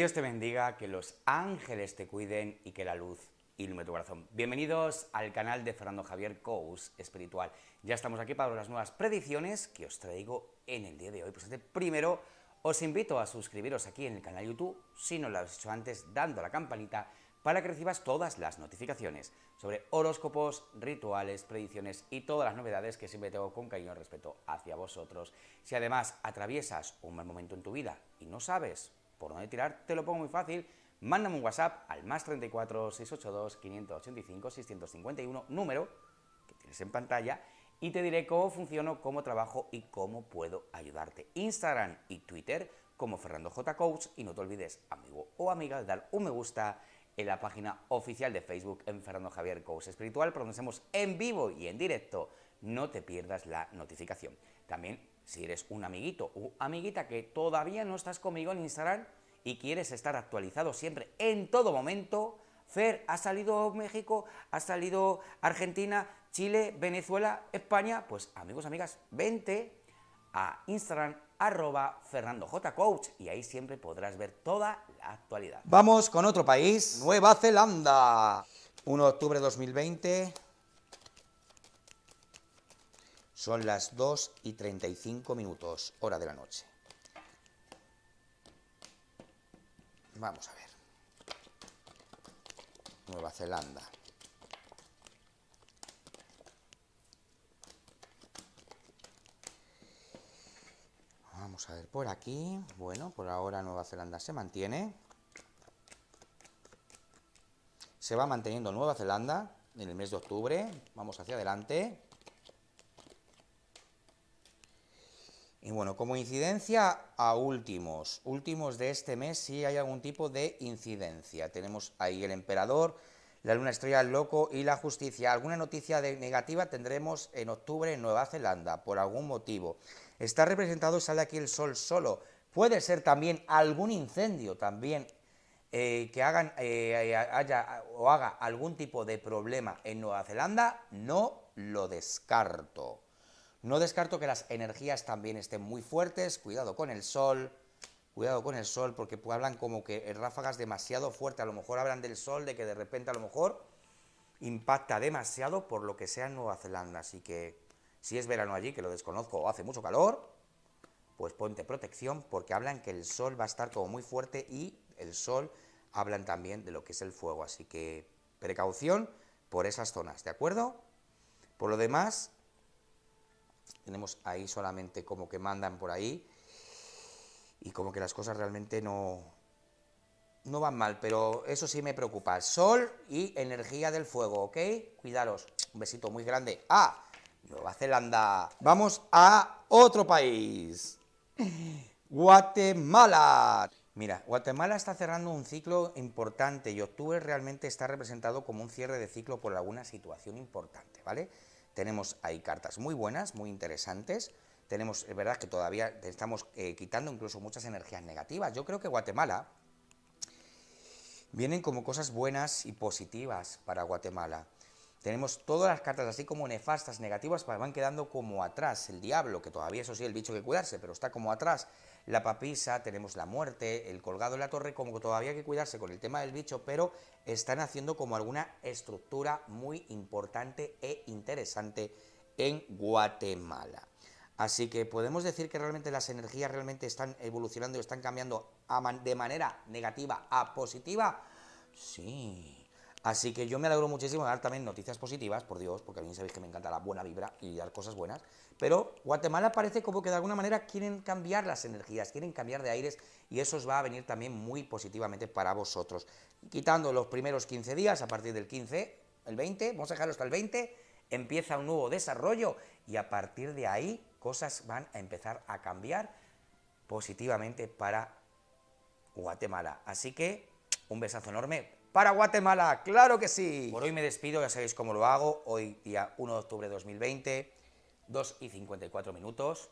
Dios te bendiga, que los ángeles te cuiden y que la luz ilume tu corazón. Bienvenidos al canal de Fernando Javier Cous Espiritual. Ya estamos aquí para las nuevas predicciones que os traigo en el día de hoy. Pues este primero os invito a suscribiros aquí en el canal YouTube, si no lo habéis hecho antes, dando la campanita para que recibas todas las notificaciones sobre horóscopos, rituales, predicciones y todas las novedades que siempre tengo con cariño y respeto hacia vosotros. Si además atraviesas un mal momento en tu vida y no sabes por dónde tirar, te lo pongo muy fácil. Mándame un WhatsApp al más 34 682 585 651, número que tienes en pantalla, y te diré cómo funciono, cómo trabajo y cómo puedo ayudarte. Instagram y Twitter como Fernando J. Coach y no te olvides, amigo o amiga, de dar un me gusta en la página oficial de Facebook en Fernando Javier Coach Espiritual, por donde estamos en vivo y en directo. No te pierdas la notificación. También si eres un amiguito o amiguita que todavía no estás conmigo en Instagram y quieres estar actualizado siempre, en todo momento, Fer, ha salido México, ha salido Argentina, Chile, Venezuela, España, pues amigos, amigas, vente a Instagram arroba y ahí siempre podrás ver toda la actualidad. Vamos con otro país, Nueva Zelanda. 1 de octubre de 2020, son las 2 y 35 minutos, hora de la noche. Vamos a ver. Nueva Zelanda. Vamos a ver por aquí. Bueno, por ahora Nueva Zelanda se mantiene. Se va manteniendo Nueva Zelanda en el mes de octubre. Vamos hacia adelante. Y bueno, como incidencia a últimos, últimos de este mes sí hay algún tipo de incidencia. Tenemos ahí el emperador, la luna estrella loco y la justicia. Alguna noticia de negativa tendremos en octubre en Nueva Zelanda, por algún motivo. Está representado, sale aquí el sol solo. Puede ser también algún incendio, también eh, que eh, eh, haya o haga algún tipo de problema en Nueva Zelanda, no lo descarto. No descarto que las energías también estén muy fuertes, cuidado con el sol, cuidado con el sol, porque hablan como que ráfagas demasiado fuertes, a lo mejor hablan del sol, de que de repente a lo mejor impacta demasiado por lo que sea en Nueva Zelanda, así que si es verano allí, que lo desconozco, o hace mucho calor, pues ponte protección, porque hablan que el sol va a estar como muy fuerte y el sol hablan también de lo que es el fuego, así que precaución por esas zonas, ¿de acuerdo? Por lo demás, tenemos ahí solamente como que mandan por ahí y como que las cosas realmente no, no van mal, pero eso sí me preocupa. Sol y energía del fuego, ¿ok? Cuidaros. Un besito muy grande. ¡Ah! Nueva Zelanda. Vamos a otro país. Guatemala. Mira, Guatemala está cerrando un ciclo importante y octubre realmente está representado como un cierre de ciclo por alguna situación importante, ¿vale? Tenemos ahí cartas muy buenas, muy interesantes. Tenemos, es verdad que todavía estamos eh, quitando incluso muchas energías negativas. Yo creo que Guatemala vienen como cosas buenas y positivas para Guatemala. Tenemos todas las cartas así como nefastas, negativas, pues van quedando como atrás. El diablo, que todavía eso sí, el bicho que cuidarse, pero está como atrás. La papisa, tenemos la muerte, el colgado en la torre, como todavía hay que cuidarse con el tema del bicho, pero están haciendo como alguna estructura muy importante e interesante en Guatemala. Así que podemos decir que realmente las energías realmente están evolucionando y están cambiando de manera negativa a positiva. Sí. Así que yo me alegro muchísimo de dar también noticias positivas, por Dios, porque a mí sabéis que me encanta la buena vibra y dar cosas buenas. Pero Guatemala parece como que de alguna manera quieren cambiar las energías, quieren cambiar de aires y eso os va a venir también muy positivamente para vosotros. Quitando los primeros 15 días, a partir del 15, el 20, vamos a dejarlo hasta el 20, empieza un nuevo desarrollo y a partir de ahí cosas van a empezar a cambiar positivamente para Guatemala. Así que un besazo enorme para Guatemala, claro que sí. Por hoy me despido, ya sabéis cómo lo hago, hoy día 1 de octubre de 2020, 2 y 54 minutos.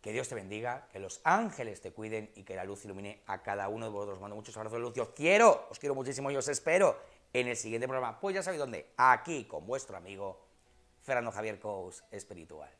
Que Dios te bendiga, que los ángeles te cuiden y que la luz ilumine a cada uno de vosotros. Os mando muchos abrazos de luz, yo os quiero, os quiero muchísimo y os espero en el siguiente programa. Pues ya sabéis dónde, aquí con vuestro amigo Fernando Javier Cous Espiritual.